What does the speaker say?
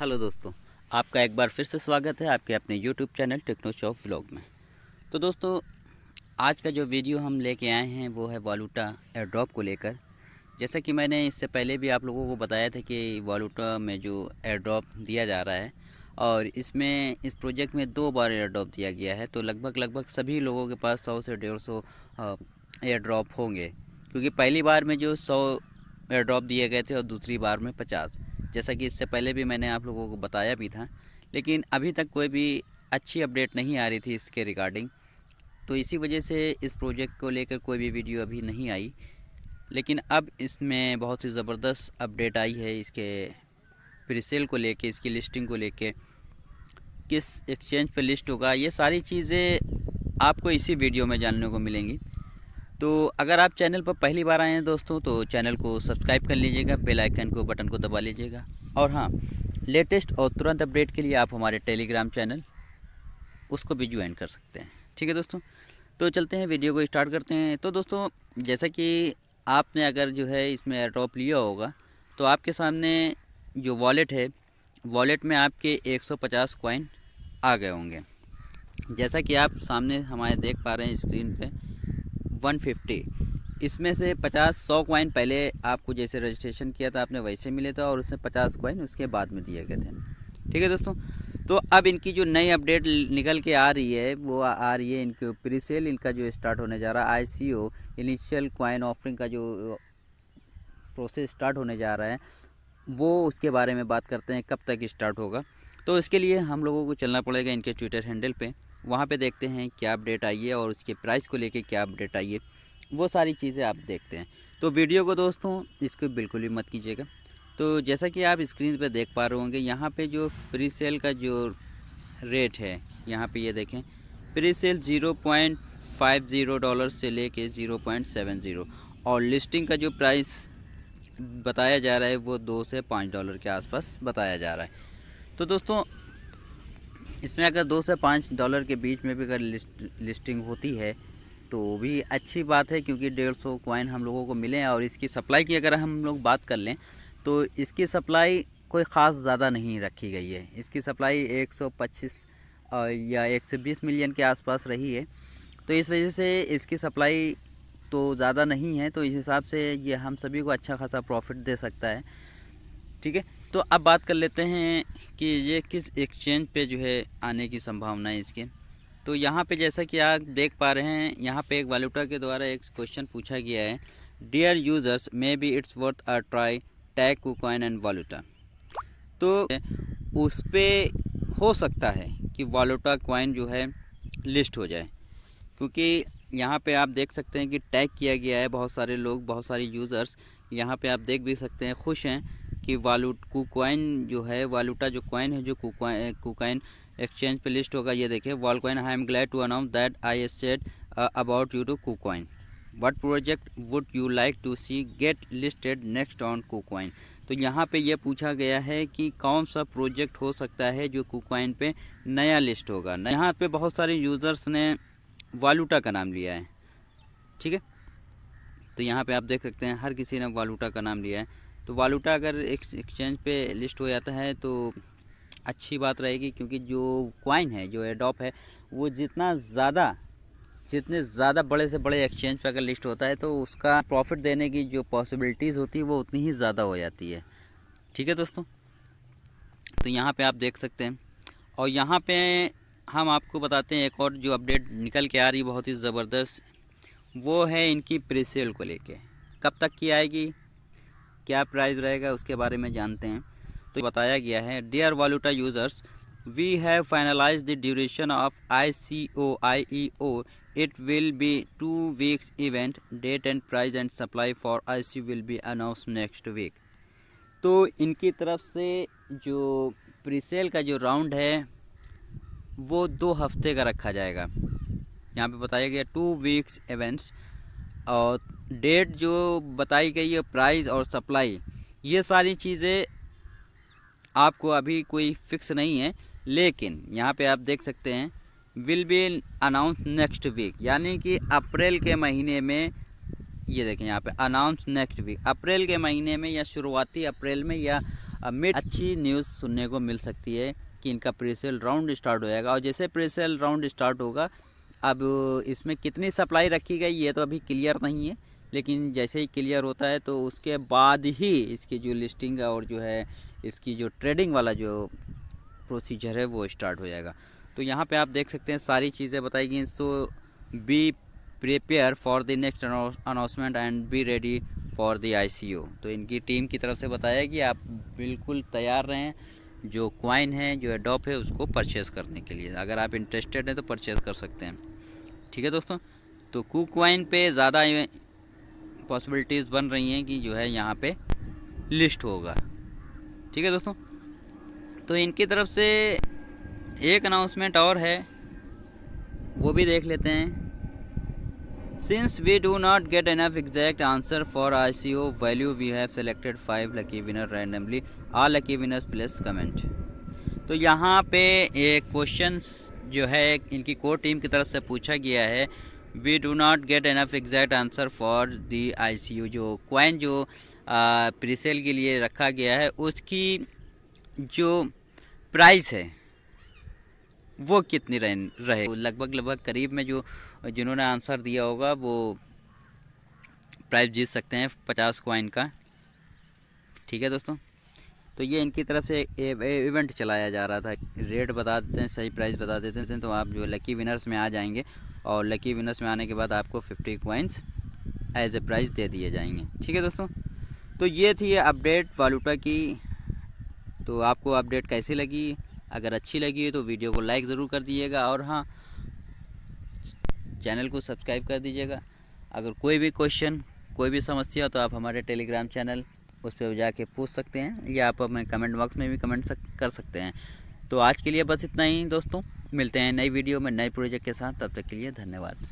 hello दोस्तों आपका एक बार फिर से स्वागत है आपके अपने YouTube channel Techno Shop Vlog में तो दोस्तों आज का जो वीडियो हम लेके आए हैं वो है वालूटा एयरड्रॉप को लेकर जैसा कि मैंने इससे पहले भी आप लोगों को बताया था कि वालूटा में जो एयरड्रॉप दिया जा रहा है और इसमें इस प्रोजेक्ट में दो बार एयरड्रॉप दिया गया है तो लगभग लगभग सभी लोगों के पास सौ से डेढ़ सौ एयरड्रॉप होंगे क्योंकि पहली बार में जो सौ एयरड्रॉप दिए गए थे और दूसरी बार में पचास जैसा कि इससे पहले भी मैंने आप लोगों को बताया भी था लेकिन अभी तक कोई भी अच्छी अपडेट नहीं आ रही थी इसके रिगार्डिंग तो इसी वजह से इस प्रोजेक्ट को लेकर कोई भी वीडियो अभी नहीं आई लेकिन अब इसमें बहुत ही ज़बरदस्त अपडेट आई है इसके प्रीसेल को लेके इसकी लिस्टिंग को लेके किस एक्सचेंज पे लिस्ट होगा ये सारी चीज़ें आपको इसी वीडियो में जानने को मिलेंगी तो अगर आप चैनल पर पहली बार आए हैं दोस्तों तो चैनल को सब्सक्राइब कर लीजिएगा बेल आइकन को बटन को दबा लीजिएगा और हाँ लेटेस्ट और तुरंत अपडेट के लिए आप हमारे टेलीग्राम चैनल उसको भी ज्वाइन कर सकते हैं ठीक है दोस्तों तो चलते हैं वीडियो को स्टार्ट करते हैं तो दोस्तों जैसा कि आपने अगर जो है इसमें एयरटॉप लिया होगा तो आपके सामने जो वॉलेट है वॉलेट में आपके एक कॉइन आ गए होंगे जैसा कि आप सामने हमारे देख पा रहे हैं स्क्रीन पर वन फिफ्टी इसमें से पचास सौ कॉइन पहले आपको जैसे रजिस्ट्रेशन किया था आपने वैसे मिले था और उसमें पचास कॉइन उसके बाद में दिए गए थे ठीक है दोस्तों तो अब इनकी जो नई अपडेट निकल के आ रही है वो आ रही है इनके प्री सेल इनका जो स्टार्ट होने जा रहा है I C O initial coin offering का जो प्रोसेस स्टार्ट होने जा रहा है वो उसके बारे में बात करते हैं कब तक स्टार्ट होगा तो इसके लिए हम लोगों को चलना पड़ेगा इनके ट्विटर हैंडल पे वहाँ पे देखते हैं क्या अपडेट आई है और उसके प्राइस को लेके क्या अपडेट आई है वो सारी चीज़ें आप देखते हैं तो वीडियो को दोस्तों इसको बिल्कुल भी मत कीजिएगा तो जैसा कि आप स्क्रीन पर देख पा रहे होंगे यहाँ पर जो प्री सेल का जो रेट है यहाँ पर ये यह देखें pre sale zero point five zero dollar से ले कर ज़ीरो पॉइंट सेवन ज़ीरो और लिस्टिंग का जो प्राइस बताया जा रहा है वो दो से पाँच डॉलर के आसपास बताया जा रहा है तो दोस्तों इसमें अगर दो से पाँच डॉलर के बीच में भी अगर लिस्ट लिस्टिंग होती है तो भी अच्छी बात है क्योंकि डेढ़ सौ क्वाइन हम लोगों को मिले और इसकी सप्लाई की अगर हम लोग बात कर लें तो इसकी सप्लाई कोई ख़ास ज़्यादा नहीं रखी गई है इसकी सप्लाई 125 या 120 मिलियन के आसपास रही है तो इस वजह से इसकी सप्लाई तो ज़्यादा नहीं है तो इस हिसाब से ये हम सभी को अच्छा खासा प्रॉफिट दे सकता है ठीक है तो अब बात कर लेते हैं कि ये किस एक्सचेंज पे जो है आने की संभावना है इसके तो यहाँ पे जैसा कि आप देख पा रहे हैं यहाँ पे एक वालूटा के द्वारा एक क्वेश्चन पूछा गया है dear users may be it's worth a try tag को कॉइन एंड वालूटा तो उस पर हो सकता है कि वालूटा कॉइन जो है लिस्ट हो जाए क्योंकि यहाँ पे आप देख सकते हैं कि टैग किया गया है बहुत सारे लोग बहुत सारे यूज़र्स यहाँ पे आप देख भी सकते हैं खुश हैं कि वालूट कुकॉइन जो है वालूटा जो कॉइन है जो कुकॉइन एक्सचेंज पे लिस्ट होगा ये देखिए wall coin I am glad to announce that I said about you to KuCoin what project would you like to see get listed next on KuCoin तो यहाँ पे यह पूछा गया है कि कौन सा प्रोजेक्ट हो सकता है जो कुकॉइन पे नया लिस्ट होगा यहाँ पे बहुत सारे यूज़र्स ने वालूटा का नाम लिया है ठीक है तो यहाँ पे आप देख सकते हैं हर किसी ने वालूटा का नाम लिया है तो वालूटा अगर एक्सचेंज पे लिस्ट हो जाता है तो अच्छी बात रहेगी क्योंकि जो क्वाइन है जो एडॉप है वो जितना ज़्यादा जितने ज़्यादा बड़े से बड़े एक्सचेंज पर अगर लिस्ट होता है तो उसका प्रॉफिट देने की जो पॉसिबिलिटीज़ होती है वो उतनी ही ज़्यादा हो जाती है ठीक है दोस्तों तो यहाँ पे आप देख सकते हैं और यहाँ पे हम आपको बताते हैं एक और जो अपडेट निकल के आ रही बहुत ही ज़बरदस्त वो है इनकी प्रीसेल को लेके कब तक की आएगी क्या प्राइस रहेगा उसके बारे में जानते हैं तो बताया गया है dear Valuta users we have finalize the duration of I C O I E O it will be two weeks event date and prize and supply for I C will be announce next week तो इनकी तरफ से जो presale का जो round है वो दो हफ्ते का रखा जाएगा यहाँ पे बताया गया टू वीक्स इवेंट्स और डेट जो बताई गई है प्राइस और सप्लाई ये सारी चीज़ें आपको अभी कोई फिक्स नहीं है लेकिन यहाँ पे आप देख सकते हैं will be announce next week यानी कि अप्रैल के महीने में ये देखें यहाँ पे अनाउंस नेक्स्ट वीक अप्रैल के महीने में या शुरुआती अप्रैल में या मिड अच्छी न्यूज़ सुनने को मिल सकती है कि इनका प्रीसेल राउंड स्टार्ट हो जाएगा और जैसे प्रीसेल राउंड स्टार्ट होगा अब इसमें कितनी सप्लाई रखी गई ये तो अभी क्लियर नहीं है लेकिन जैसे ही क्लियर होता है तो उसके बाद ही इसकी जो लिस्टिंग और जो है इसकी जो ट्रेडिंग वाला जो प्रोसीजर है वो स्टार्ट हो जाएगा तो यहाँ पे आप देख सकते हैं सारी चीज़ें बताई गई so be prepare for the next announcement and be ready for the I तो इनकी टीम की तरफ से बताया कि आप बिल्कुल तैयार रहें जो क्वाइन है जो एडॉप है उसको परचेस करने के लिए अगर आप इंटरेस्टेड हैं तो परचेस कर सकते हैं ठीक है दोस्तों तो कुक क्वाइन पे ज़्यादा पॉसिबिलिटीज़ बन रही हैं कि जो है यहाँ पे लिस्ट होगा ठीक है दोस्तों तो इनकी तरफ से एक अनाउंसमेंट और है वो भी देख लेते हैं since we do not get enough exact answer for I C O value we have selected five lucky winner randomly a lucky winners plus comment तो यहाँ पे एक क्वेश्चन जो है इनकी कोर टीम की तरफ से पूछा गया है we do not get enough exact answer for the you जो क्वाइन जो प्रीसेल के लिए रखा गया है उसकी जो प्राइस है वो कितनी रहे तो लगभग लगभग करीब में जो जिन्होंने आंसर दिया होगा वो प्राइस जीत सकते हैं पचास क्वाइन का ठीक है दोस्तों तो ये इनकी तरफ से इवेंट चलाया जा रहा था रेट बता देते हैं सही प्राइस बता देते हैं तो आप जो लकी विनर्स में आ जाएंगे और लकी विनर्स में आने के बाद आपको fifty coins as a prize दे दिए जाएंगे ठीक है दोस्तों तो ये थी अपडेट वालूटा की तो आपको अपडेट कैसी लगी अगर अच्छी लगी है तो वीडियो को लाइक ज़रूर कर दीजिएगा और हाँ चैनल को सब्सक्राइब कर दीजिएगा अगर कोई भी क्वेश्चन कोई भी समस्या हो तो आप हमारे टेलीग्राम चैनल उस पर जाके पूछ सकते हैं या आप हमें कमेंट बॉक्स में भी कमेंट सक, कर सकते हैं तो आज के लिए बस इतना ही दोस्तों मिलते हैं नई वीडियो में नए प्रोजेक्ट के साथ तब तक के लिए धन्यवाद